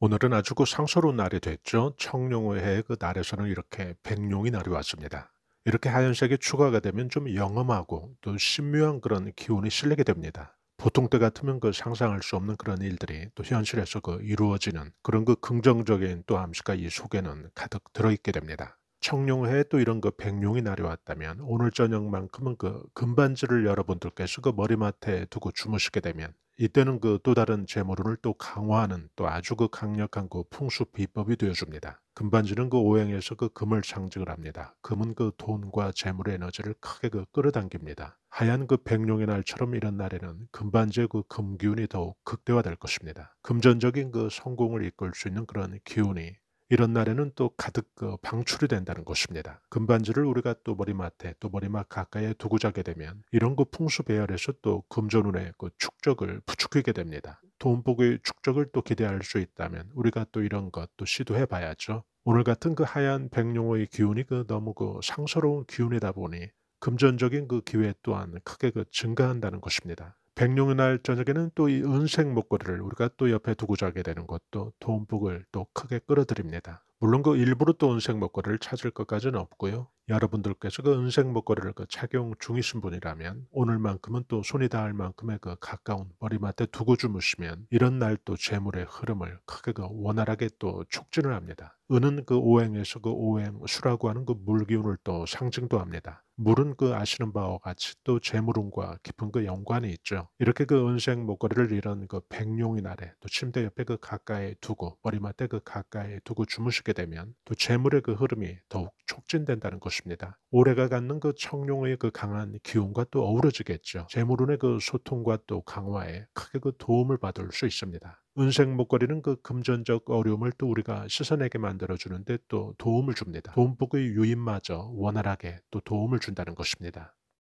오늘은 아주 그 상서로운 날이 됐죠. 청룡의해 그 날에서는 이렇게 백룡이 날이 왔습니다. 이렇게 하얀색이 추가가 되면 좀 영험하고 또 신묘한 그런 기운이 실리게 됩니다. 보통 때 같으면 그 상상할 수 없는 그런 일들이 또 현실에서 그 이루어지는 그런 그 긍정적인 또 암시가 이 속에는 가득 들어있게 됩니다. 청룡회 또 이런 그 백룡이 날려왔다면 오늘 저녁만큼은 그 금반지를 여러분들께서 그 머리맡에 두고 주무시게 되면 이때는 그 또 다른 재물운을 또 강화하는 또 아주 그 강력한 그 풍수 비법이 되어줍니다. 금반지는 그 오행에서 그 금을 상징을 합니다. 금은 그 돈과 재물의 에너지를 크게 그 끌어당깁니다. 하얀 그 백룡의 날처럼 이런 날에는 금반지의 그 금기운이 더욱 극대화될 것입니다. 금전적인 그 성공을 이끌 수 있는 그런 기운이 이런 날에는 또 가득 그 방출이 된다는 것입니다. 금반지를 우리가 또 머리맡에 또 머리맡 가까이에 두고 자게 되면 이런 그 풍수 배열에서 또 금전운의 그 축적을 부추기게 됩니다. 돈복의 축적을 또 기대할 수 있다면 우리가 또 이런 것도 시도해 봐야죠. 오늘 같은 그 하얀 백룡의 기운이 그 너무 그 상서로운 기운이다 보니 금전적인 그 기회 또한 크게 그 증가한다는 것입니다. 백룡의 날 저녁에는 또 이 은색 목걸이를 우리가 또 옆에 두고 자게 되는 것도 돈복을 또 크게 끌어들입니다. 물론 그 일부러 또 은색 목걸이를 찾을 것까지는 없고요. 여러분들께서 그 은색 목걸이를 그 착용 중이신 분이라면 오늘만큼은 또 손이 닿을 만큼의 그 가까운 머리맡에 두고 주무시면 이런 날 또 재물의 흐름을 크게 그 원활하게 또 촉진을 합니다. 은은 그 오행에서 그 오행 수라고 하는 그 물기운을 또 상징도 합니다. 물은 그 아시는 바와 같이 또 재물운과 깊은 그 연관이 있죠. 이렇게 그 은색 목걸이를 잃은 그 백룡이 날에 또 침대 옆에 그 가까이 두고 머리맡에 그 가까이 두고 주무시게 되면 또 재물의 그 흐름이 더욱 촉 촉진된다는 것입니다. 올해가 갖는 그 청룡의 그 강한 기운과 또 어우러지겠죠. 재물운의 그 소통과 또 강화에 크게 그 도움을 받을 수 있습니다. 은색 목걸이는 그 금전적 어려움을 또 우리가 씻어내게 만들어주는데 또 도움을 줍니다. 돈복의 유인마저 원활하게 또 도움을 준다는 것입니다.